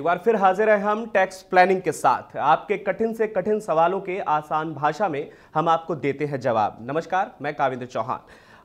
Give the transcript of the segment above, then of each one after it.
एक बार फिर हाजिर है हम टैक्स प्लानिंग के साथ आपके कठिन से कठिन सवालों के आसान भाषा में हम आपको देते हैं जवाब नमस्कार मैं काविंद्र चौहान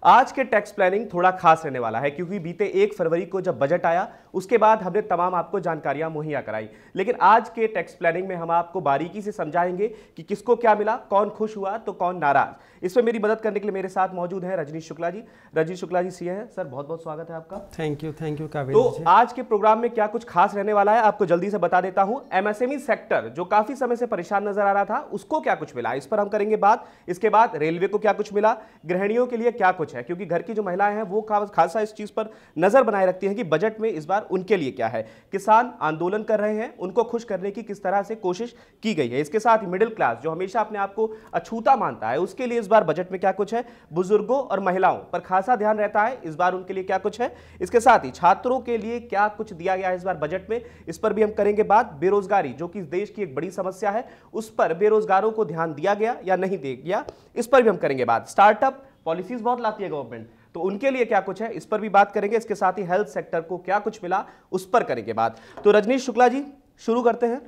आज के टैक्स प्लानिंग थोड़ा खास रहने वाला है क्योंकि बीते एक फरवरी को जब बजट आया उसके बाद हमने तमाम आपको जानकारियां मुहैया कराई लेकिन आज के टैक्स प्लानिंग में हम आपको बारीकी से समझाएंगे कि किसको क्या मिला कौन खुश हुआ तो कौन नाराज इसमें मेरी मदद करने के लिए मेरे साथ मौजूद है रजनीश शुक्ला जी रजनीश शुक्ला जी सीए हैं सर बहुत बहुत स्वागत है आपका थैंक यू थैंक यू तो आज के प्रोग्राम में क्या कुछ खास रहने वाला है आपको जल्दी से बता देता हूं एमएसएमई सेक्टर e जो काफी समय से परेशान नजर आ रहा था उसको क्या कुछ मिला इस पर हम करेंगे बात इसके बाद रेलवे को क्या कुछ मिला गृहणियों के लिए क्या कुछ है क्योंकि घर की जो महिलाएं हैं वो खासा इस चीज़ पर नज़र बनाए रखती हैं कि बजट में इस बार उनके लिए क्या है किसान आंदोलन कर रहे हैं उनको खुश करने की किस तरह से कोशिश की गई है इसके साथ मिडिल क्लास जो हमेशा अपने आप को अछूता मानता है उसके लिए इस बार बजट में क्या कुछ है बुजुर्गों और महिलाओं पर खासा ध्यान रहता है इस बार उनके लिए क्या कुछ है इसके साथ ही छात्रों के लिए क्या कुछ दिया गया है इस बार बजट में इस पर भी हम करेंगे बात बेरोजगारी जो कि देश की एक बड़ी समस्या है उस पर बेरोजगारों को ध्यान दिया गया या नहीं दिया गया इस पर भी हम करेंगे बात स्टार्टअप पॉलिसीज बहुत लाती है गवर्नमेंट तो उनके लिए क्या कुछ है इस पर भी बात करेंगे इसके साथ ही हेल्थ सेक्टर को क्या कुछ मिला उस पर करेंगे बात तो रजनीश शुक्ला जी शुरू करते हैं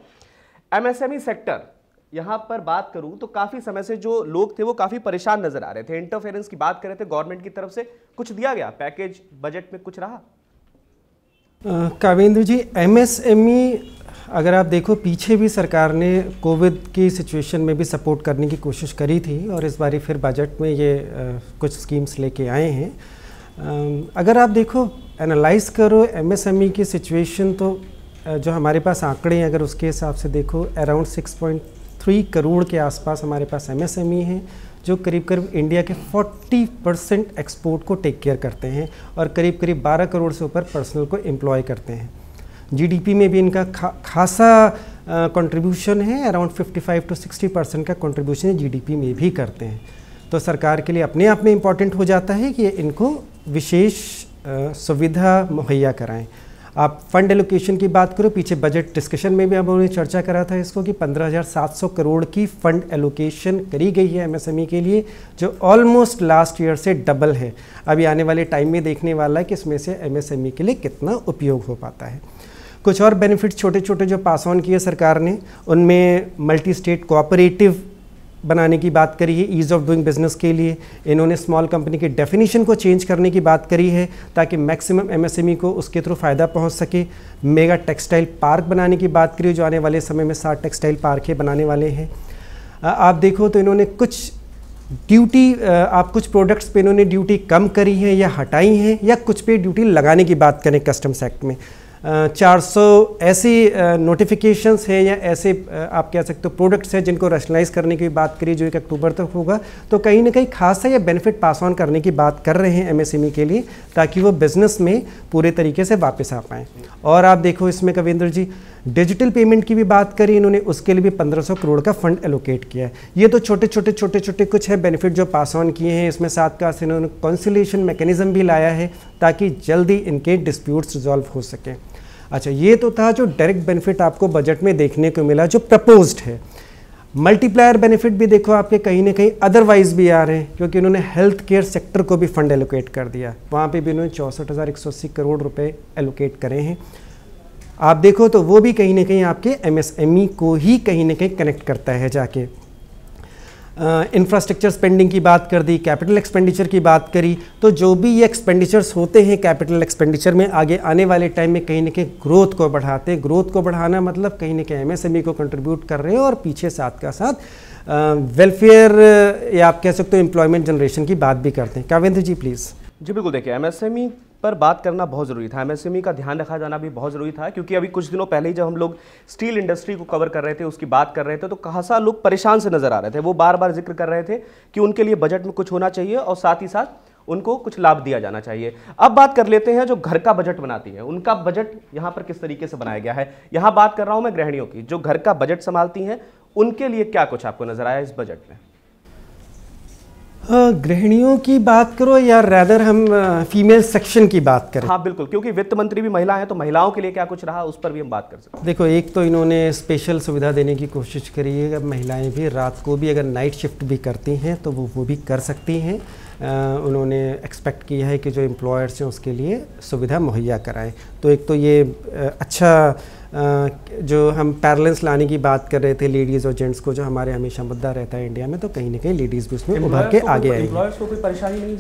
एमएसएमई सेक्टर e यहाँ पर बात करूं तो काफ़ी समय से जो लोग थे वो काफ़ी परेशान नजर आ रहे थे इंटरफेरेंस की बात कर रहे थे गवर्नमेंट की तरफ से कुछ दिया गया पैकेज बजट में कुछ रहा कावेंद्र जी एमएसएमई अगर आप देखो पीछे भी सरकार ने कोविड की सिचुएशन में भी सपोर्ट करने की कोशिश करी थी और इस बारी फिर बजट में ये कुछ स्कीम्स लेके आए हैं अगर आप देखो एनालाइज करो एमएसएमई e की सिचुएशन तो जो हमारे पास आंकड़े हैं अगर उसके हिसाब से देखो अराउंड 6.3 करोड़ के आसपास हमारे पास एमएसएमई e हैं जो करीब करीब इंडिया के 40 परसेंट एक्सपोर्ट को टेक केयर करते हैं और करीब करीब 12 करोड़ से ऊपर पर्सनल को एम्प्लॉय करते हैं जीडीपी में भी इनका खा, खासा कंट्रीब्यूशन है अराउंड 55 टू 60 परसेंट का कंट्रीब्यूशन जीडीपी में भी करते हैं तो सरकार के लिए अपने आप में इम्पॉर्टेंट हो जाता है कि इनको विशेष सुविधा मुहैया कराएं आप फंड एलोकेशन की बात करो पीछे बजट डिस्कशन में भी हम उन्होंने चर्चा करा था इसको कि 15,700 करोड़ की फंड एलोकेशन करी गई है एमएसएमई e के लिए जो ऑलमोस्ट लास्ट ईयर से डबल है अभी आने वाले टाइम में देखने वाला है कि इसमें से एमएसएमई e के लिए कितना उपयोग हो पाता है कुछ और बेनिफिट्स छोटे छोटे जो पास ऑन किए सरकार ने उनमें मल्टी स्टेट कोऑपरेटिव बनाने की बात करी है ईज़ ऑफ डूइंग बिजनेस के लिए इन्होंने स्मॉल कंपनी के डेफिनेशन को चेंज करने की बात करी है ताकि मैक्सिमम एमएसएमई e को उसके थ्रू फ़ायदा पहुंच सके मेगा टेक्सटाइल पार्क बनाने की बात करी जो आने वाले समय में सात टेक्सटाइल पार्क बनाने वाले हैं आप देखो तो इन्होंने कुछ ड्यूटी आप कुछ प्रोडक्ट्स पे इन्होंने ड्यूटी कम करी है या हटाई हैं या कुछ पे ड्यूटी लगाने की बात करें कस्टम्स एक्ट में चार सौ ऐसी नोटिफिकेशंस हैं या ऐसे आप कह सकते हो प्रोडक्ट्स हैं जिनको रैशनलाइज करने की बात करी जो एक अक्टूबर तक होगा तो कहीं ना कहीं खासा या बेनिफिट पास ऑन करने की बात कर रहे हैं एम e के लिए ताकि वो बिज़नेस में पूरे तरीके से वापस आ पाएँ और आप देखो इसमें कविंद्र जी डिजिटल पेमेंट की भी बात करी इन्होंने उसके लिए भी 1500 करोड़ का फंड एलोकेट किया है ये तो छोटे छोटे छोटे छोटे कुछ है बेनिफिट जो पास ऑन किए हैं इसमें साथ का इन्होंने कॉन्सिलेशन मैकेनिज्म भी लाया है ताकि जल्दी इनके डिस्प्यूट्स रिजॉल्व हो सकें अच्छा ये तो था जो डायरेक्ट बेनिफिट आपको बजट में देखने को मिला जो प्रपोज है मल्टीप्लायर बेनिफिट भी देखो आपके कहीं ना कहीं अदरवाइज भी आ रहे हैं क्योंकि इन्होंने हेल्थ केयर सेक्टर को भी फंड एलोकेट कर दिया वहाँ पे भी इन्होंने चौंसठ करोड़ रुपए एलोकेट करे हैं आप देखो तो वो भी कहीं ना कहीं आपके एमएसएमई e को ही कहीं ना कहीं कनेक्ट करता है जाके इंफ्रास्ट्रक्चर स्पेंडिंग की बात कर दी कैपिटल एक्सपेंडिचर की बात करी तो जो भी ये एक्सपेंडिचर्स होते हैं कैपिटल एक्सपेंडिचर में आगे आने वाले टाइम में कहीं ना कहीं ग्रोथ को बढ़ाते हैं ग्रोथ को बढ़ाना मतलब कहीं ना कहीं एम e को कंट्रीब्यूट कर रहे हैं और पीछे साथ का साथ वेलफेयर या आप कह सकते हो एम्प्लॉयमेंट जनरेशन की बात भी करते हैं कावेंद्र जी प्लीज़ जी बिल्कुल देखिए एमएसएमई पर बात करना बहुत ज़रूरी था एमएसएमई का ध्यान रखा जाना भी बहुत ज़रूरी था क्योंकि अभी कुछ दिनों पहले ही जब हम लोग स्टील इंडस्ट्री को कवर कर रहे थे उसकी बात कर रहे थे तो खासा लोग परेशान से नज़र आ रहे थे वो बार बार जिक्र कर रहे थे कि उनके लिए बजट में कुछ होना चाहिए और साथ ही साथ उनको कुछ लाभ दिया जाना चाहिए अब बात कर लेते हैं जो घर का बजट बनाती है उनका बजट यहाँ पर किस तरीके से बनाया गया है यहाँ बात कर रहा हूँ मैं गृहणियों की जो घर का बजट संभालती हैं उनके लिए क्या कुछ आपको नजर आया इस बजट में गृहणियों की बात करो या रैदर हम फीमेल सेक्शन की बात करें हाँ बिल्कुल क्योंकि वित्त मंत्री भी महिला हैं तो महिलाओं के लिए क्या कुछ रहा उस पर भी हम बात कर सकते हैं देखो एक तो इन्होंने स्पेशल सुविधा देने की कोशिश करी है अब महिलाएं भी रात को भी अगर नाइट शिफ्ट भी करती हैं तो वो वो भी कर सकती हैं उन्होंने एक्सपेक्ट किया है कि जो एम्प्लॉयर्स हैं उसके लिए सुविधा मुहैया कराएँ तो एक तो ये अच्छा जो हम पैरलेंस लाने की बात कर रहे थे लेडीज़ और जेंट्स को जो हमारे हमेशा मुद्दा रहता है इंडिया में तो कहीं ना कहीं लेडीज़ भी उसमें उभर के आगे आएंगे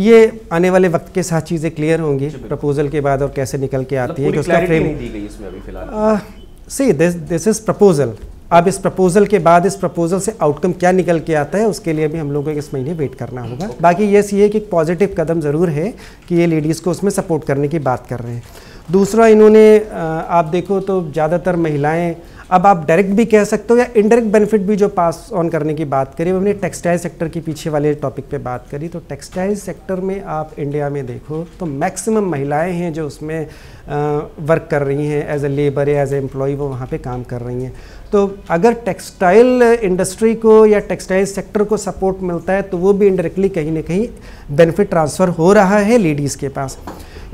ये आने वाले वक्त के साथ चीज़ें क्लियर होंगी प्रपोजल के बाद और कैसे निकल के मतलब आती है कि उसका frame see this this is proposal अब इस प्रपोजल के बाद इस प्रपोजल से आउटकम क्या निकल के आता है उसके लिए भी हम लोगों को इस महीने वेट करना होगा बाकी ये सी है कि एक पॉजिटिव कदम ज़रूर है कि ये लेडीज़ को उसमें सपोर्ट करने की बात कर रहे हैं दूसरा इन्होंने आप देखो तो ज़्यादातर महिलाएं अब आप डायरेक्ट भी कह सकते हो या इनडायरेक्ट बेनिफिट भी जो पास ऑन करने की बात करी हमने टेक्सटाइल सेक्टर के पीछे वाले टॉपिक पे बात करी तो टेक्सटाइल सेक्टर में आप इंडिया में देखो तो मैक्सिमम महिलाएं हैं जो उसमें वर्क कर रही हैं एज ए लेबर या एज ए एम्प्लॉय वो वहाँ पर काम कर रही हैं तो अगर टेक्सटाइल इंडस्ट्री को या टेक्सटाइल सेक्टर को सपोर्ट मिलता है तो वो भी इनडायरेक्टली कहीं ना कहीं बेनिफिट ट्रांसफ़र हो रहा है लेडीज़ के पास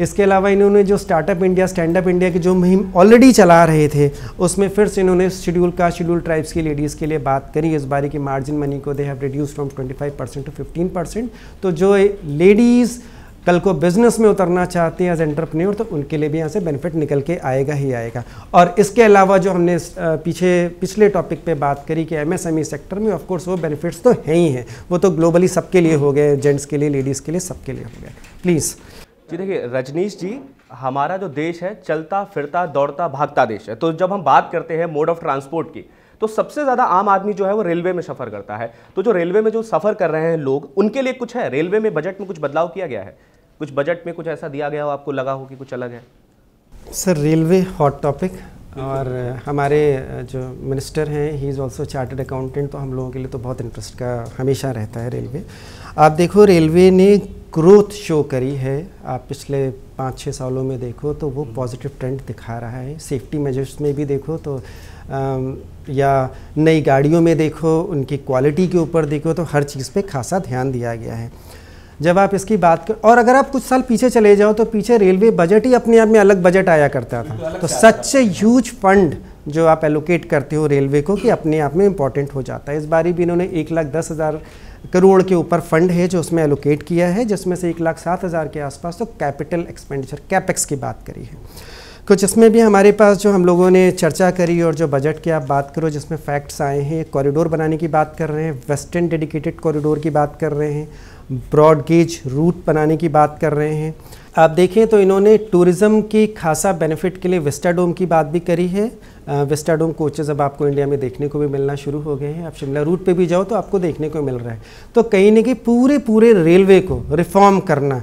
इसके अलावा इन्होंने जो startup India stand up India की जो मुहिम ऑलरेडी चला रहे थे उसमें फिर से इन्होंने शेड्यूल का शेड्यूल ट्राइब्स की लेडीज़ के लिए बात करी इस बारे की मार्जिन मनी को they have reduce from 25 percent to 15 percent तो जो लेडीज़ कल को बिजनेस में उतरना चाहते हैं एज एंटरप्रेन्योर तो उनके लिए भी यहाँ से बेनिफिट निकल के आएगा ही आएगा और इसके अलावा जो हमने पीछे पिछले टॉपिक पे बात करी कि एमएसएमई सेक्टर e में ऑफकोर्स वो बेनिफिट्स तो हैं ही हैं वो तो ग्लोबली सबके लिए हो गए जेंट्स के लिए लेडीज़ के लिए सबके लिए हो गए प्लीज़ जी देखिए रजनीश जी हमारा जो देश है चलता फिरता दौड़ता भागता देश है तो जब हम बात करते हैं मोड ऑफ ट्रांसपोर्ट की तो सबसे ज़्यादा आम आदमी जो है वो रेलवे में सफ़र करता है तो जो रेलवे में जो सफ़र कर रहे हैं लोग उनके लिए कुछ है रेलवे में बजट में कुछ बदलाव किया गया है कुछ बजट में कुछ ऐसा दिया गया हो आपको लगा हो कि कुछ अलग है सर रेलवे हॉट टॉपिक और हमारे जो मिनिस्टर हैं he is also chartered accountant तो हम लोगों के लिए तो बहुत इंटरेस्ट का हमेशा रहता है रेलवे आप देखो रेलवे ने ग्रोथ शो करी है आप पिछले पाँच छः सालों में देखो तो वो पॉजिटिव हम्म। ट्रेंड दिखा रहा है सेफ्टी मेजर्स में भी देखो तो या नई गाड़ियों में देखो उनकी क्वालिटी के ऊपर देखो तो हर चीज़ पे खासा ध्यान दिया गया है जब आप इसकी बात कर और अगर आप कुछ साल पीछे चले जाओ तो पीछे रेलवे बजट ही अपने आप में अलग बजट आया करता था तो सच ए ह्यूज फंड जो आप एलोकेट करते हो रेलवे को कि अपने आप में इम्पॉर्टेंट हो जाता है इस बारी भी इन्होंने एक लाख दस हज़ार करोड़ के ऊपर फंड है जो उसमें एलोकेट किया है जिसमें से एक लाख सात हज़ार के आसपास तो कैपिटल एक्सपेंडिचर कैपेक्स की बात करी है कुछ इसमें भी हमारे पास जो हम लोगों ने चर्चा करी और जो बजट की आप बात करो जिसमें फैक्ट्स आए हैं कॉरिडोर बनाने की बात कर रहे हैं वेस्टर्न डेडिकेटेड कॉरिडोर की बात कर रहे हैं ब्रॉड गेज रूट बनाने की बात कर रहे हैं आप देखें तो इन्होंने टूरिज़्म की खासा बेनिफिट के लिए विस्टाडोम की बात भी करी है वेस्टाडोम कोचेज़ अब आपको इंडिया में देखने को भी मिलना शुरू हो गए हैं आप शिमला रूट पे भी जाओ तो आपको देखने को मिल रहा है तो कहीं ना कहीं पूरे पूरे रेलवे को रिफॉर्म करना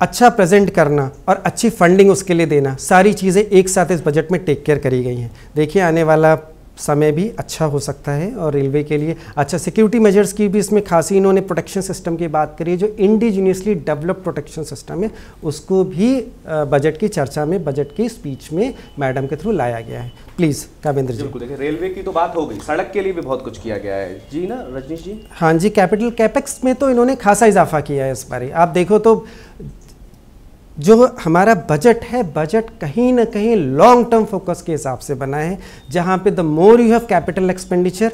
अच्छा प्रेजेंट करना और अच्छी फंडिंग उसके लिए देना सारी चीज़ें एक साथ इस बजट में टेक केयर करी गई हैं देखिए आने वाला समय भी अच्छा हो सकता है और रेलवे के लिए अच्छा सिक्योरिटी मेजर्स की भी इसमें खासी इन्होंने प्रोटेक्शन सिस्टम की बात करी है जो इंडिजीनियसली डेवलप प्रोटेक्शन सिस्टम है उसको भी बजट की चर्चा में बजट की स्पीच में मैडम के थ्रू लाया गया है प्लीज कविंद्र जी देखिए रेलवे की तो बात हो गई सड़क के लिए भी बहुत कुछ किया गया है जी ना रजनीश जी हाँ जी कैपिटल कैपेक्स में तो इन्होंने खासा इजाफा किया है इस बारे आप देखो तो जो हमारा बजट है बजट कहीं ना कहीं लॉन्ग टर्म फोकस के हिसाब से बना है जहाँ पे the more you have capital expenditure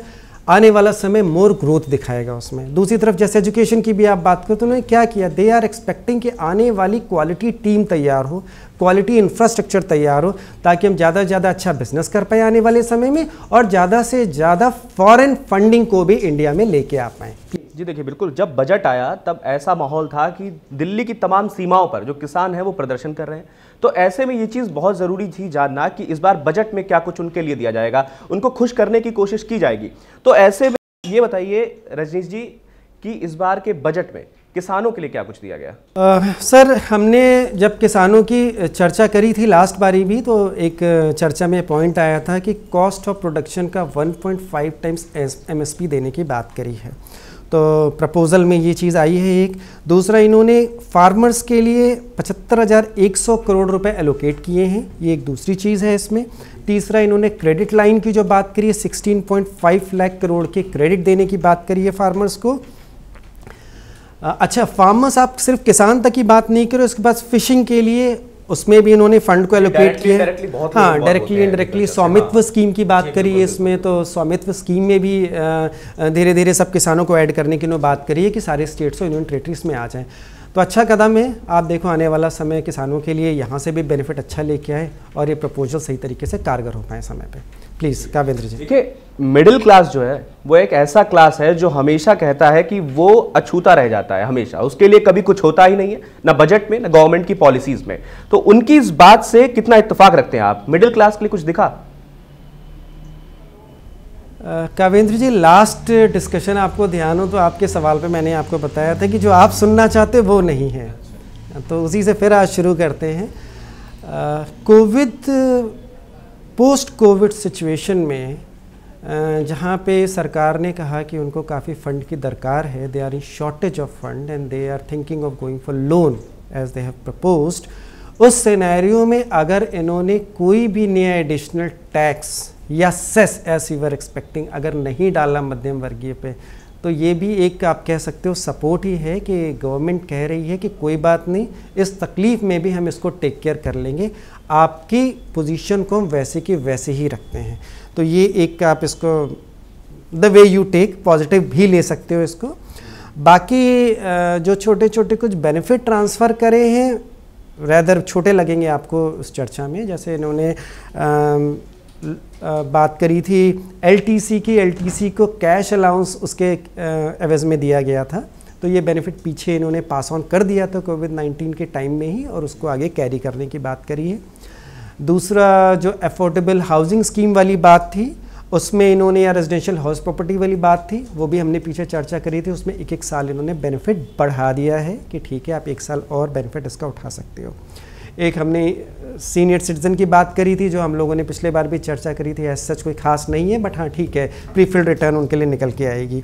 आने वाला समय मोर ग्रोथ दिखाएगा उसमें दूसरी तरफ जैसे एजुकेशन की भी आप बात करें तो उन्होंने क्या किया दे आर एक्सपेक्टिंग कि आने वाली क्वालिटी टीम तैयार हो क्वालिटी इंफ्रास्ट्रक्चर तैयार हो ताकि हम ज़्यादा से ज़्यादा अच्छा बिजनेस कर पाए आने वाले समय में और ज़्यादा से ज़्यादा फॉरन फंडिंग को भी इंडिया में लेके आ पाएँ जी देखिए बिल्कुल जब बजट आया तब ऐसा माहौल था कि दिल्ली की तमाम सीमाओं पर जो किसान हैं वो प्रदर्शन कर रहे हैं तो ऐसे में ये चीज़ बहुत ज़रूरी थी जानना कि इस बार बजट में क्या कुछ उनके लिए दिया जाएगा उनको खुश करने की कोशिश की जाएगी तो ऐसे में ये बताइए रजनीश जी कि इस बार के बजट में किसानों के लिए क्या कुछ दिया गया आ, सर हमने जब किसानों की चर्चा करी थी लास्ट बारी भी तो एक चर्चा में पॉइंट आया था कि कॉस्ट ऑफ प्रोडक्शन का 1.5 टाइम्स एमएसपी देने की बात करी है तो प्रपोज़ल में ये चीज़ आई है एक दूसरा इन्होंने फार्मर्स के लिए पचहत्तर हज़ार एक सौ करोड़ रुपए एलोकेट किए हैं ये एक दूसरी चीज़ है इसमें तीसरा इन्होंने क्रेडिट लाइन की जो बात करी है sixteen point five lakh crore के क्रेडिट देने की बात करी है फार्मर्स को अच्छा फार्मर्स आप सिर्फ किसान तक की बात नहीं करो इसके बाद फिशिंग के लिए उसमें भी इन्होंने फंड को एलोकेट किया हाँ डायरेक्टली इनडायरेक्टली स्वामित्व स्कीम हाँ, की बात करी है इसमें तो स्वामित्व स्कीम में भी धीरे धीरे सब किसानों को ऐड करने की इन्होंने बात करी है कि सारे स्टेट्स और यूनियन टेरेटरीज में आ जाएँ तो अच्छा कदम है आप देखो आने वाला समय किसानों के लिए यहाँ से भी बेनिफिट अच्छा लेके आए और ये प्रपोजल सही तरीके से कारगर हो पाए समय पर प्लीज़ कावेंद्र जी ठीक है मिडिल क्लास जो है वो एक ऐसा क्लास है जो हमेशा कहता है कि वो अछूता रह जाता है हमेशा उसके लिए कभी कुछ होता ही नहीं है ना बजट में ना गवर्नमेंट की पॉलिसीज में तो उनकी इस बात से कितना इतफाक रखते हैं आप मिडिल क्लास के लिए कुछ दिखा कावेंद्र जी लास्ट डिस्कशन आपको ध्यान हो तो आपके सवाल पे मैंने आपको बताया था कि जो आप सुनना चाहते वो नहीं है तो उसी से फिर आज शुरू करते हैं कोविड पोस्ट कोविड सिचुएशन में जहाँ पे सरकार ने कहा कि उनको काफ़ी फ़ंड की दरकार है they are in shortage of fund and they are thinking of going for loan as they have proposed उस सिनेरियो में अगर इन्होंने कोई भी नया एडिशनल टैक्स या cess as you are expecting अगर नहीं डाला मध्यम वर्गीय पे तो ये भी एक आप कह सकते हो सपोर्ट ही है कि गवर्नमेंट कह रही है कि कोई बात नहीं इस तकलीफ़ में भी हम इसको टेक केयर कर लेंगे आपकी पोजीशन को हम वैसे की वैसे ही रखते हैं तो ये एक आप इसको the way you take positive भी ले सकते हो इसको बाकी जो छोटे छोटे कुछ बेनिफिट ट्रांसफ़र करे हैं रैदर छोटे लगेंगे आपको उस चर्चा में जैसे इन्होंने बात करी थी एलटीसी की एलटीसी को कैश अलाउंस उसके एवज में दिया गया था तो ये बेनिफिट पीछे इन्होंने पास ऑन कर दिया था कोविड 19 के टाइम में ही और उसको आगे कैरी करने की बात करी है दूसरा जो अफोर्डेबल हाउसिंग स्कीम वाली बात थी उसमें इन्होंने या रेजिडेंशियल हाउस प्रॉपर्टी वाली बात थी वो भी हमने पीछे चर्चा करी थी उसमें एक एक साल इन्होंने बेनिफिट बढ़ा दिया है कि ठीक है आप एक साल और बेनिफिट इसका उठा सकते हो एक हमने सीनियर सिटीज़न की बात करी थी जो हम लोगों ने पिछले बार भी चर्चा करी थी ऐसा सच कोई खास नहीं है बट हाँ ठीक है प्रीफिल्ड रिटर्न उनके लिए निकल के आएगी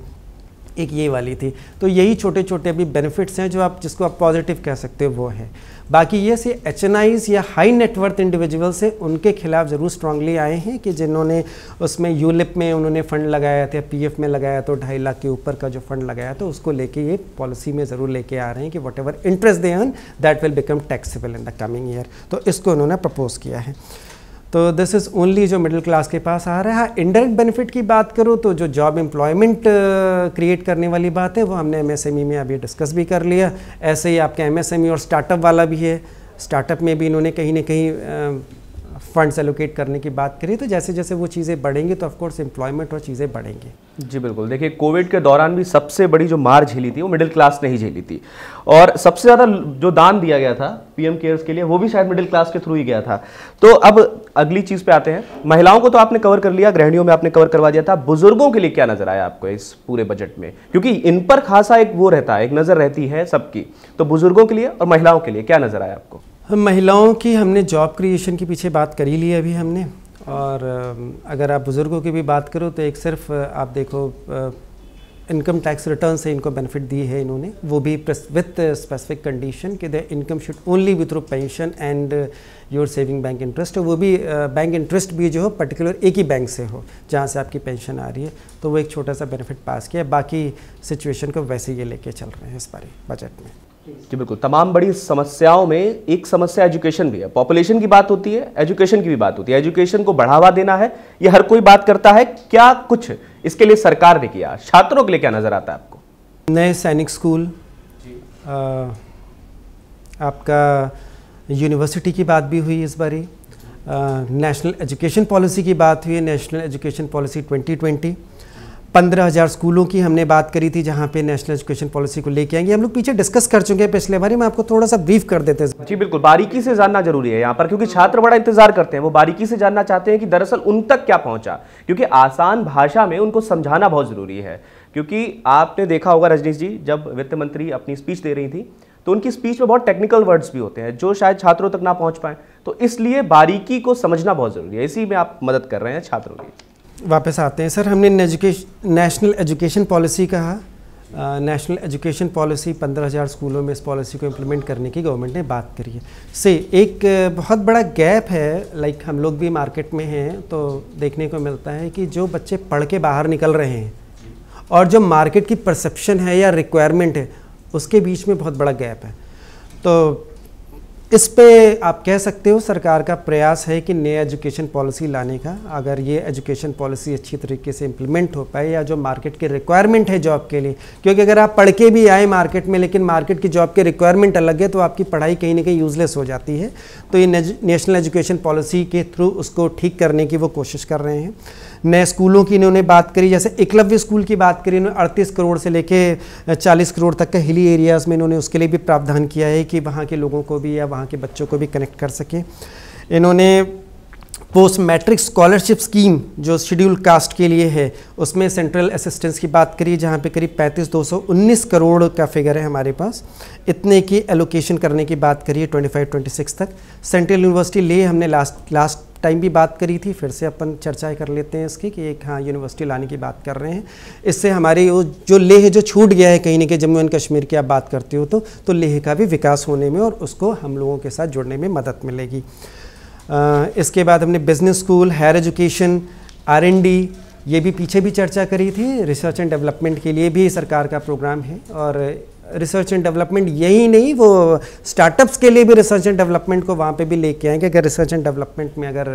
एक ये वाली थी तो यही छोटे छोटे अभी बेनिफिट्स हैं जो आप जिसको आप पॉजिटिव कह सकते हो वो हैं बाकी ये से एच या हाई नेटवर्थ इंडिविजुअल से उनके खिलाफ ज़रूर स्ट्रांगली आए हैं कि जिन्होंने उसमें यूलिप में उन्होंने फ़ंड लगाया था एफ में लगाया तो ढाई लाख के ऊपर का जो फंड लगाया तो उसको लेके ये पॉलिसी में ज़रूर लेके आ रहे हैं कि whatever interest they earn that will become taxable in the coming year तो इसको उन्होंने प्रपोज किया है तो दिस इज़ ओनली जो मिडिल क्लास के पास आ रहा है इंडायरेक्ट हाँ, बेनिफिट की बात करूँ तो जो जॉब एम्प्लॉयमेंट क्रिएट करने वाली बात है वो हमने एमएसएमई e में अभी डिस्कस भी कर लिया ऐसे ही एम एमएसएमई e और स्टार्टअप वाला भी है स्टार्टअप में भी इन्होंने कहीं ना कहीं uh, फंड्स एलोकेट करने की बात करें तो जैसे जैसे वो चीज़ें बढ़ेंगी तो ऑफकोर्स एम्प्लॉयमेंट और चीज़ें बढ़ेंगी जी बिल्कुल देखिए कोविड के दौरान भी सबसे बड़ी जो मार झेली थी वो मिडिल क्लास ने ही झेली थी और सबसे ज़्यादा जो दान दिया गया था पीएम केयर्स के लिए वो भी शायद मिडिल क्लास के थ्रू ही गया था तो अब अगली चीज़ पे आते हैं महिलाओं को तो आपने कवर कर लिया गृहणियों में आपने कवर करवा दिया था बुजुर्गों के लिए क्या नज़र आया आपको इस पूरे बजट में क्योंकि इन पर खासा एक वो रहता है एक नज़र रहती है सबकी तो बुजुर्गों के लिए और महिलाओं के लिए क्या नज़र आया आपको महिलाओं की हमने जॉब क्रिएशन के पीछे बात करी ली अभी हमने और अगर आप बुज़ुर्गों की भी बात करो तो एक सिर्फ आप देखो इनकम टैक्स रिटर्न से इनको बेनिफिट दी है इन्होंने वो भी विथ स्पेसिफिक कंडीशन कि the income should only with through pension and your saving bank interest वो भी बैंक इंटरेस्ट भी जो हो पर्टिकुलर एक ही बैंक से हो जहाँ से आपकी पेंशन आ रही है तो वो एक छोटा सा बेनिफिट पास किया बाकी सिचुएशन को वैसे ये लेके चल रहे हैं इस बारे बजट में जी बिल्कुल तमाम बड़ी समस्याओं में एक समस्या एजुकेशन भी है पॉपुलेशन की बात होती है एजुकेशन की भी बात होती है एजुकेशन को बढ़ावा देना है ये हर कोई बात करता है क्या कुछ इसके लिए सरकार ने किया छात्रों के लिए क्या नज़र आता है आपको नए सैनिक स्कूल आ, आपका यूनिवर्सिटी की बात भी हुई इस बारी नेशनल एजुकेशन पॉलिसी की बात हुई नेशनल एजुकेशन पॉलिसी ट्वेंटी पंद्रह हज़ार स्कूलों की हमने बात करी थी जहाँ पे नेशनल एजुकेशन पॉलिसी को लेके आएंगे हम लोग पीछे डिस्कस कर चुके हैं पिछले बारे में आपको थोड़ा सा ब्रीफ कर देते हैं जी बिल्कुल बारीकी से जानना जरूरी है यहाँ पर क्योंकि छात्र बड़ा इंतजार करते हैं वो बारीकी से जानना चाहते हैं कि दरअसल उन तक क्या पहुँचा क्योंकि आसान भाषा में उनको समझाना बहुत ज़रूरी है क्योंकि आपने देखा होगा रजनीश जी जब वित्त मंत्री अपनी स्पीच दे रही थी तो उनकी स्पीच में बहुत टेक्निकल वर्ड्स भी होते हैं जो शायद छात्रों तक ना पहुँच पाए तो इसलिए बारीकी को समझना बहुत ज़रूरी है इसी में आप मदद कर रहे हैं छात्रों की वापस आते हैं सर हमने नेशनल एजुकेशन पॉलिसी कहा नेशनल एजुकेशन पॉलिसी पंद्रह हज़ार स्कूलों में इस पॉलिसी को इम्प्लीमेंट करने की गवर्नमेंट ने बात करी है से एक बहुत बड़ा गैप है लाइक हम लोग भी मार्केट में हैं तो देखने को मिलता है कि जो बच्चे पढ़ के बाहर निकल रहे हैं और जो मार्केट की परसेप्शन है या रिक्वायरमेंट है उसके बीच में बहुत बड़ा गैप है तो इस पे आप कह सकते हो सरकार का प्रयास है कि नया एजुकेशन पॉलिसी लाने का अगर ये एजुकेशन पॉलिसी अच्छी तरीके से इम्प्लीमेंट हो पाए या जो मार्केट के रिक्वायरमेंट है जॉब के लिए क्योंकि अगर आप पढ़ के भी आए मार्केट में लेकिन मार्केट की जॉब के रिक्वायरमेंट अलग है तो आपकी पढ़ाई कहीं ना कहीं यूज़लेस हो जाती है तो ये नेशनल एजुकेशन पॉलिसी के थ्रू उसको ठीक करने की वो कोशिश कर रहे हैं नए स्कूलों की इन्होंने बात करी जैसे एकलव्य स्कूल की बात करी इन्होंने अड़तीस करोड़ से लेके चालीस करोड़ तक के हिली एरियाज़ में इन्होंने उसके लिए भी प्रावधान किया है कि वहाँ के लोगों को भी या वहाँ के बच्चों को भी कनेक्ट कर सकें इन्होंने पोस्ट मैट्रिक स्कॉलरशिप स्कीम जो शेड्यूल कास्ट के लिए है उसमें सेंट्रल असिस्टेंस की बात करिए जहाँ पे करीब पैंतीस दो सौ उन्नीस करोड़ का फिगर है हमारे पास इतने की एलोकेशन करने की बात करिए ट्वेंटी फाइव ट्वेंटी सिक्स तक सेंट्रल यूनिवर्सिटी ले हमने लास्ट लास्ट टाइम भी बात करी थी फिर से अपन चर्चा कर लेते हैं इसकी कि एक हाँ यूनिवर्सिटी लाने की बात कर रहे हैं इससे हमारी वो जो लेह जो छूट गया है कहीं ना कहीं जम्मू एंड कश्मीर की आप बात करते हो तो, तो लेह का भी विकास होने में और उसको हम लोगों के साथ जुड़ने में मदद मिलेगी आ, इसके बाद हमने बिजनेस स्कूल हायर एजुकेशन आर ये भी पीछे भी चर्चा करी थी रिसर्च एंड डेवलपमेंट के लिए भी सरकार का प्रोग्राम है और रिसर्च एंड डेवलपमेंट यही नहीं वो स्टार्टअप्स के लिए भी रिसर्च एंड डेवलपमेंट को वहाँ पे भी लेके आएंगे अगर रिसर्च एंड डेवलपमेंट में अगर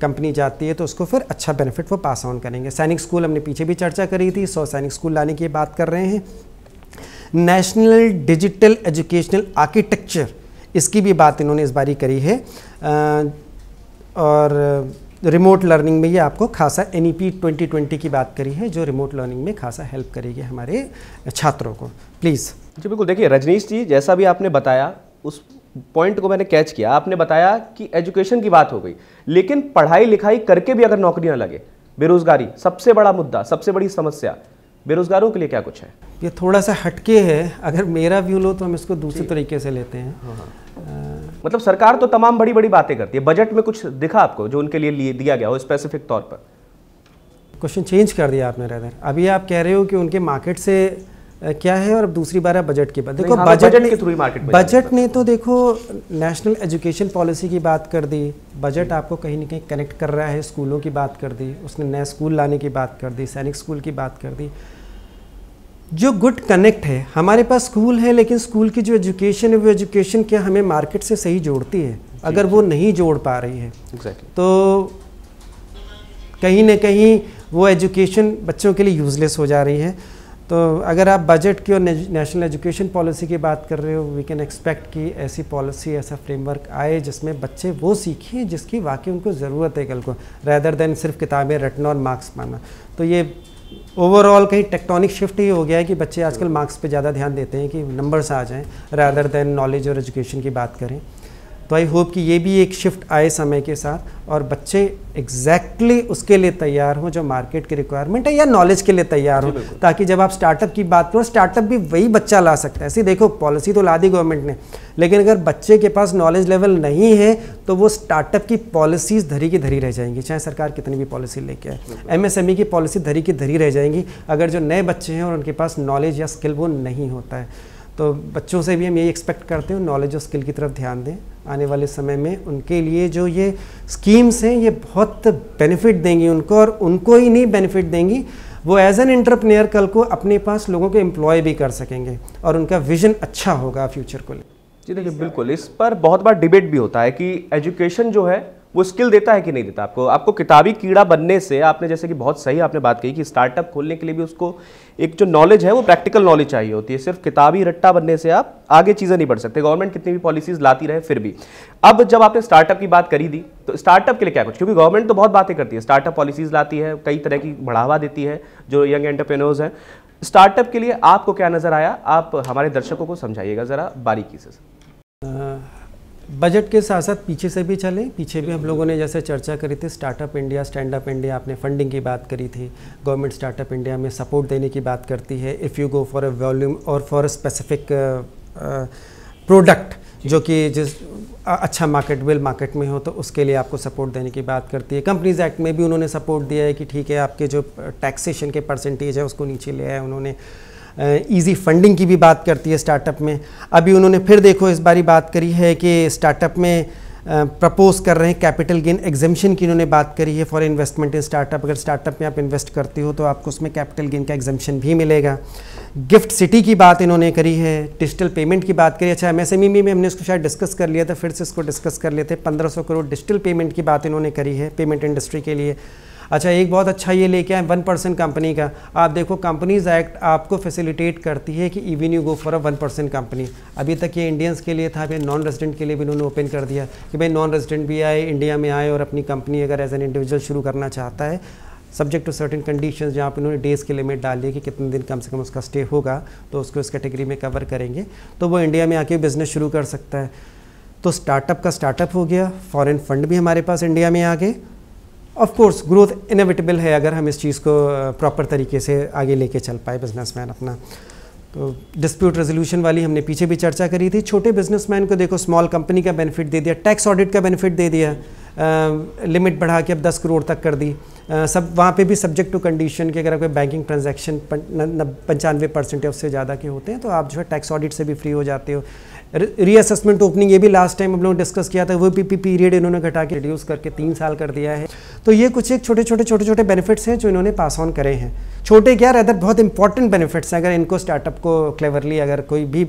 कंपनी जाती है तो उसको फिर अच्छा बेनिफिट वो पास ऑन करेंगे सैनिक स्कूल हमने पीछे भी चर्चा करी थी सौ सैनिक स्कूल लाने की बात कर रहे हैं नेशनल डिजिटल एजुकेशनल आर्किटेक्चर इसकी भी बात इन्होंने इस बारी करी है और रिमोट लर्निंग में ये आपको खासा एन 2020 e की बात करी है जो रिमोट लर्निंग में खासा हेल्प करेगी हमारे छात्रों को प्लीज़ जी बिल्कुल देखिए रजनीश जी जैसा भी आपने बताया उस पॉइंट को मैंने कैच किया आपने बताया कि एजुकेशन की बात हो गई लेकिन पढ़ाई लिखाई करके भी अगर नौकरी ना लगे बेरोजगारी सबसे बड़ा मुद्दा सबसे बड़ी समस्या बेरोजगारों के लिए क्या कुछ है ये थोड़ा सा हटके है अगर मेरा व्यू लो तो हम इसको दूसरे तरीके से लेते हैं हाँ।, हाँ। मतलब सरकार तो तमाम बड़ी बड़ी बातें करती है बजट में कुछ दिखा आपको जो उनके लिए, दिया गया हो स्पेसिफिक तौर पर क्वेश्चन चेंज कर दिया आपने रहदर अभी आप कह रहे हो कि उनके मार्केट से क्या है और दूसरी बार बजट की बात देखो बजट, हाँ, बजट तो के थ्रू मार्केट बजट ने तो देखो नेशनल एजुकेशन पॉलिसी की बात कर दी बजट आपको कहीं ना कहीं कनेक्ट कर रहा है स्कूलों की बात कर दी उसने नए स्कूल लाने की बात कर दी सैनिक स्कूल की बात कर दी जो गुड कनेक्ट है हमारे पास स्कूल है लेकिन स्कूल की जो एजुकेशन है वो एजुकेशन क्या हमें मार्केट से सही जोड़ती है अगर वो नहीं जोड़ पा रही है exactly. तो कहीं ना कहीं वो एजुकेशन बच्चों के लिए यूज़लेस हो जा रही है तो अगर आप बजट की और नेशनल एजुकेशन पॉलिसी की बात कर रहे हो वी कैन एक्सपेक्ट कि ऐसी पॉलिसी ऐसा फ्रेमवर्क आए जिसमें बच्चे वो सीखें जिसकी वाकई उनको ज़रूरत है कल को रैदर देन सिर्फ किताबें रटना और मार्क्स पाना तो ये ओवरऑल कहीं टेक्टोनिक शिफ्ट ही हो गया है कि बच्चे आजकल मार्क्स पे ज़्यादा ध्यान देते हैं कि नंबर्स आ जाएं रादर देन नॉलेज और एजुकेशन की बात करें तो आई होप कि ये भी एक शिफ्ट आए समय के साथ और बच्चे एग्जैक्टली exactly उसके लिए तैयार हों जो मार्केट की रिक्वायरमेंट है या नॉलेज के लिए तैयार हों ताकि जब आप स्टार्टअप की बात करो स्टार्टअप भी वही बच्चा ला सकता है ऐसे देखो पॉलिसी तो ला दी गवर्नमेंट ने लेकिन अगर बच्चे के पास नॉलेज लेवल नहीं है तो वो स्टार्टअप की पॉलिसीज़ धरी की धरी रह जाएंगी चाहे सरकार कितनी भी पॉलिसी लेके आए एमएसएमई e की पॉलिसी धरी की धरी रह जाएंगी अगर जो नए बच्चे हैं और उनके पास नॉलेज या स्किल वो नहीं होता है तो बच्चों से भी हम यही एक्सपेक्ट करते हैं नॉलेज और स्किल की तरफ ध्यान दें आने वाले समय में उनके लिए जो ये स्कीम्स हैं ये बहुत बेनिफिट देंगी उनको और उनको ही नहीं बेनिफिट देंगी वो एज एन एंटरप्रेन्योर कल को अपने पास लोगों को एम्प्लॉय भी कर सकेंगे और उनका विजन अच्छा होगा फ्यूचर को ले जी देखिए बिल्कुल इस पर बहुत बार डिबेट भी होता है कि एजुकेशन जो है वो स्किल देता है कि नहीं देता आपको आपको किताबी कीड़ा बनने से आपने जैसे कि बहुत सही आपने बात कही कि स्टार्टअप खोलने के लिए भी उसको एक जो नॉलेज है वो प्रैक्टिकल नॉलेज चाहिए होती है सिर्फ किताबी रट्टा बनने से आप आगे चीज़ें नहीं बढ़ सकते गवर्नमेंट कितनी भी पॉलिसीज लाती रहे फिर भी अब जब आपने स्टार्टअप की बात करी दी तो स्टार्टअप के लिए क्या कुछ क्योंकि गवर्नमेंट तो बहुत बातें करती है स्टार्टअप पॉलिसीज लाती है कई तरह की बढ़ावा देती है जो यंग एंटरप्रेन्योर्स हैं स्टार्टअप के लिए आपको क्या नज़र आया आप हमारे दर्शकों को समझाइएगा ज़रा बारीकी से बजट के साथ साथ पीछे से भी चले पीछे भी हम लोगों ने जैसे चर्चा करी थी startup India stand up India आपने फंडिंग की बात करी थी गवर्नमेंट स्टार्टअप इंडिया में सपोर्ट देने की बात करती है if you go for a volume और फॉर अ स्पेसिफिक प्रोडक्ट जो कि जिस अच्छा मार्केट वेल मार्केट में हो तो उसके लिए आपको सपोर्ट देने की बात करती है कंपनीज एक्ट में भी उन्होंने सपोर्ट दिया है कि ठीक है आपके जो टैक्सेशन के परसेंटेज है उसको नीचे लिया है उन्होंने ईजी फंडिंग की भी बात करती है स्टार्टअप में अभी उन्होंने फिर देखो इस बारी बात करी है कि स्टार्टअप में प्रपोज कर रहे हैं कैपिटल गेन एग्जेम्पन की इन्होंने बात करी है फॉर इन्वेस्टमेंट इन स्टार्टअप अगर स्टार्टअप में आप इन्वेस्ट करते हो तो आपको उसमें कैपिटल गेन का एग्जेम्पन भी मिलेगा गिफ्ट सिटी की बात इन्होंने करी है डिजिटल पेमेंट की बात करी अच्छा एमएसएमई e में हमने उसको शायद डिस्कस कर लिया था फिर से इसको डिस्कस कर लेते हैं पंद्रह करोड़ डिजिटल पेमेंट की बात इन्होंने करी है पेमेंट इंडस्ट्री के लिए अच्छा एक बहुत अच्छा ये लेके आए वन परसेंट कंपनी का आप देखो कंपनीज एक्ट आपको फैसिलिटेट करती है कि even you go for a one percent company अभी तक ये इंडियंस के लिए था फिर नॉन रेजिडेंट के लिए भी उन्होंने ओपन कर दिया कि भाई नॉन रेजिडेंट भी आए इंडिया में आए और अपनी कंपनी अगर एज एन इंडिविजुअल शुरू करना चाहता है सब्जेक्ट टू सर्टेन कंडीशन जहाँ पर उन्होंने डेज़ के लिमिट डाल दी कि कितने दिन कम से कम उसका स्टे होगा तो उसको इस कैटेगरी में कवर करेंगे तो वो इंडिया में आके बिज़नेस शुरू कर सकता है तो स्टार्टअप का स्टार्टअप हो गया फॉरेन फंड भी हमारे पास इंडिया में आ गए ऑफ कोर्स ग्रोथ इनविटेबल है अगर हम इस चीज़ को प्रॉपर तरीके से आगे लेके चल पाए बिजनेसमैन अपना तो डिस्प्यूट रेजोल्यूशन वाली हमने पीछे भी चर्चा करी थी छोटे बिजनेसमैन को देखो स्मॉल कंपनी का बेनिफिट दे दिया टैक्स ऑडिट का बेनिफिट दे दिया लिमिट बढ़ा के अब 10 करोड़ तक कर दी आ, सब वहाँ पे भी सब्जेक्ट टू कंडीशन के अगर कोई बैंकिंग ट्रांजेक्शन पंचानवे परसेंट या उससे ज़्यादा के होते हैं तो आप जो है टैक्स ऑडिट से भी फ्री हो जाते हो रीअसेसमेंट ओपनिंग ये भी लास्ट टाइम हम लोग डिस्कस किया था वो पीपी पीरियड इन्होंने घटा के रिड्यूस करके तीन साल कर दिया है तो ये कुछ एक छोटे छोटे छोटे छोटे बेनिफिट्स हैं जो इन्होंने पास ऑन करे हैं छोटे क्या रहता बहुत इंपॉर्टेंट बेनिफिट्स हैं अगर इनको स्टार्टअप को क्लेवरली अगर कोई भी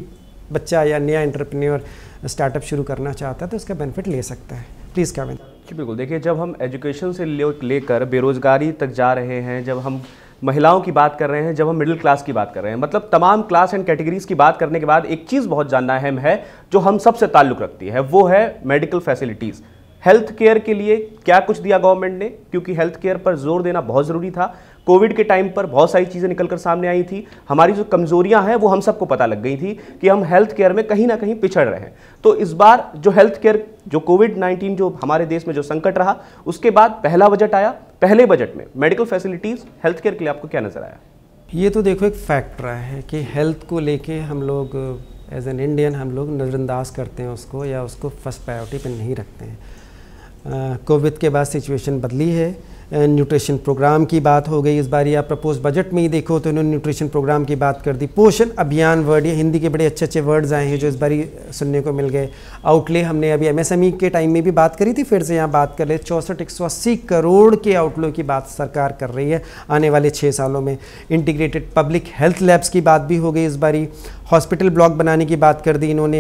बच्चा या नया एंटरप्रेन्योर स्टार्टअप शुरू करना चाहता है तो इसका बेनिफिट ले सकता है प्लीज़ क्या जी बिल्कुल देखिए जब हम एजुकेशन से लेकर बेरोज़गारी तक जा रहे हैं जब हम महिलाओं की बात कर रहे हैं जब हम मिडिल क्लास की बात कर रहे हैं मतलब तमाम क्लास एंड कैटेगरीज की बात करने के बाद एक चीज़ बहुत जानना अहम है जो हम सबसे ताल्लुक़ रखती है वो है मेडिकल फैसिलिटीज़ हेल्थ केयर के लिए क्या कुछ दिया गवर्नमेंट ने क्योंकि हेल्थ केयर पर जोर देना बहुत ज़रूरी था कोविड के टाइम पर बहुत सारी चीज़ें निकल कर सामने आई थी हमारी जो कमजोरियां हैं वो हम सबको पता लग गई थी कि हम हेल्थ केयर में कहीं ना कहीं पिछड़ रहे हैं तो इस बार जो हेल्थ केयर जो कोविड 19 जो हमारे देश में जो संकट रहा उसके बाद पहला बजट आया पहले बजट में मेडिकल फैसिलिटीज़ हेल्थ केयर के लिए आपको क्या नज़र आया ये तो देखो एक फैक्ट रहा है कि हेल्थ को लेके हम लोग एज एन इंडियन हम लोग नज़रअंदाज करते हैं उसको या उसको फर्स्ट प्रायोरिटी पर नहीं रखते हैं कोविड के बाद सिचुएशन बदली है न्यूट्रिशन प्रोग्राम की बात हो गई इस बार या प्रपोज बजट में ही देखो तो इन्होंने न्यूट्रिशन प्रोग्राम की बात कर दी पोषण अभियान वर्ड ये हिंदी के बड़े अच्छे अच्छे वर्ड्स आए हैं जो इस बार सुनने को मिल गए आउटले हमने अभी एमएसएमई e के टाइम में भी बात करी थी फिर से यहाँ बात कर ले चौंसठ एक करोड़ के आउटलो की बात सरकार कर रही है आने वाले छः सालों में इंटीग्रेटेड पब्लिक हेल्थ लैब्स की बात भी हो गई इस बारी हॉस्पिटल ब्लॉक बनाने की बात कर दी इन्होंने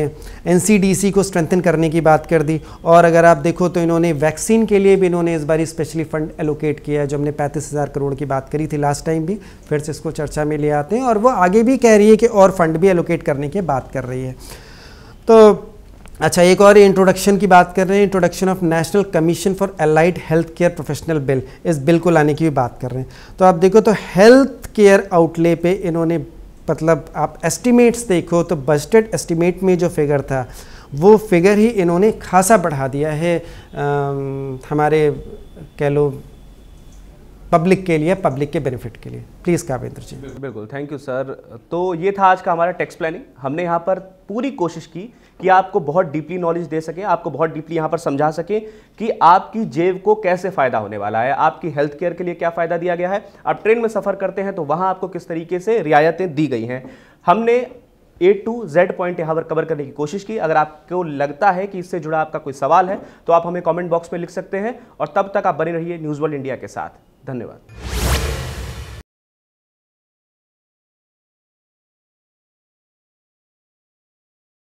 एनसीडीसी को स्ट्रेंथन करने की बात कर दी और अगर आप देखो तो इन्होंने वैक्सीन के लिए भी इन्होंने इस बार स्पेशली फ़ंड एलोकेट किया है जो हमने पैंतीस हज़ार करोड़ की बात करी थी लास्ट टाइम भी फिर से इसको चर्चा में ले आते हैं और वो आगे भी कह रही है कि और फंड भी एलोकेट करने की बात कर रही है तो अच्छा एक और इंट्रोडक्शन की बात कर रहे हैं introduction of national commission for allied health care professional bill इस बिल को लाने की भी बात कर रहे हैं तो आप देखो तो हेल्थ केयर आउटले पे इन्होंने मतलब आप एस्टिमेट्स देखो तो बजटेड एस्टिमेट में जो फिगर था वो फिगर ही इन्होंने खासा बढ़ा दिया है आ, हमारे कह लो पब्लिक के लिए पब्लिक के बेनिफिट के लिए प्लीज़ कावेंद्र जी बिल्कुल थैंक यू सर तो ये था आज का हमारा टैक्स प्लानिंग हमने यहाँ पर पूरी कोशिश की कि आपको बहुत डीपली नॉलेज दे सके आपको बहुत डीपली यहाँ पर समझा सके कि आपकी जेब को कैसे फ़ायदा होने वाला है आपकी हेल्थ केयर के लिए क्या फ़ायदा दिया गया है आप ट्रेन में सफ़र करते हैं तो वहाँ आपको किस तरीके से रियायतें दी गई हैं हमने ए टू जेड पॉइंट यहाँ पर कवर करने की कोशिश की अगर आपको लगता है कि इससे जुड़ा आपका कोई सवाल है तो आप हमें कमेंट बॉक्स में लिख सकते हैं और तब तक आप बने रहिए न्यूज़ वर्ल्ड इंडिया के साथ धन्यवाद